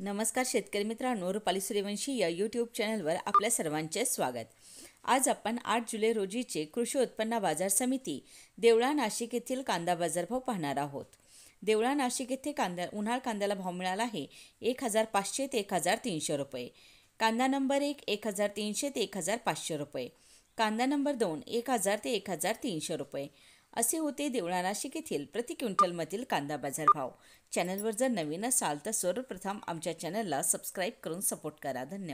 नमस्कार शेतकरी मित्रांनो रुपाली सूर्यवंशी या यूट्यूब चॅनलवर आपल्या सर्वांचे स्वागत आज आपण आठ जुलै रोजीचे कृषी उत्पन्न बाजार समिती देवळा नाशिक येथील कांदा बाजारभाव पाहणार आहोत देवळा नाशिक येथे कांदा उन्हाळ कांद्याला भाव मिळाला आहे एक हजार पाचशे ते एक हजार तीनशे रुपये कांदा नंबर एक एक हजार तीनशे ते एक हजार पाचशे रुपये कांदा नंबर दोन एक हजार ते एक हजार तीनशे रुपये असे होते देवळा नाशिक येथील प्रति क्विंटलमधील कांदा बाजार भाव चॅनलवर जर नवीन असाल तर सर्वप्रथम आमच्या चॅनलला सबस्क्राईब करून सपोर्ट करा धन्यवाद